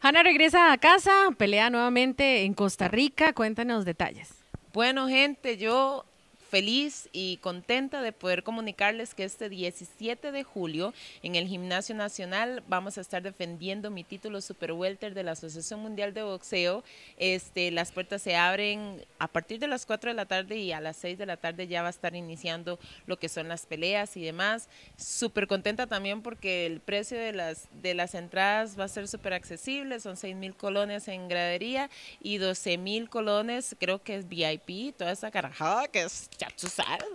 Hanna regresa a casa, pelea nuevamente en Costa Rica. Cuéntanos detalles. Bueno, gente, yo feliz y contenta de poder comunicarles que este 17 de julio en el Gimnasio Nacional vamos a estar defendiendo mi título Super Welter de la Asociación Mundial de Boxeo. Este, las puertas se abren a partir de las 4 de la tarde y a las 6 de la tarde ya va a estar iniciando lo que son las peleas y demás. Súper contenta también porque el precio de las, de las entradas va a ser súper accesible, son 6 mil colones en gradería y 12 mil colones creo que es VIP, toda esa carajada que es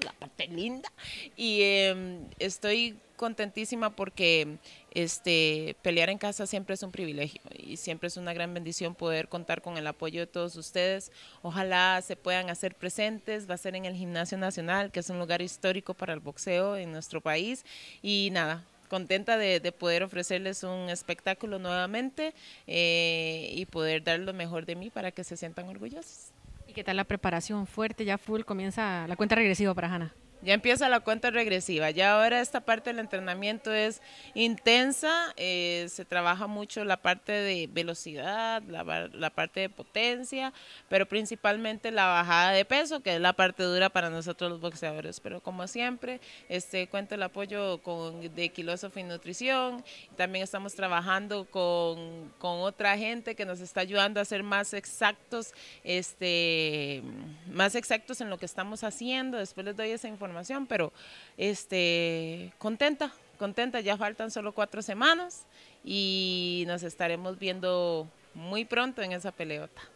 la parte linda. Y em, estoy contentísima porque este, pelear en casa siempre es un privilegio y siempre es una gran bendición poder contar con el apoyo de todos ustedes. Ojalá se puedan hacer presentes, va a ser en el Gimnasio Nacional, que es un lugar histórico para el boxeo en nuestro país. Y nada, contenta de, poder ofrecerles un espectáculo nuevamente eh, y poder dar lo mejor de mí para que se sientan orgullosos. ¿Y qué tal la preparación? ¿Fuerte ya full? ¿Comienza la cuenta regresiva para Hanna? ya empieza la cuenta regresiva. Ya ahora esta parte del entrenamiento es intensa, eh, se trabaja mucho la parte de velocidad, la, parte de potencia, pero principalmente la bajada de peso, que es la parte dura para nosotros los boxeadores. Pero como siempre, este cuento el apoyo con, de Kilosofi y Nutrición. También estamos trabajando con, otra gente que nos está ayudando a ser más exactos, este, más exactos en lo que estamos haciendo. Después les doy esa información pero este, contenta, contenta, ya faltan solo cuatro semanas y nos estaremos viendo muy pronto en esa peleota.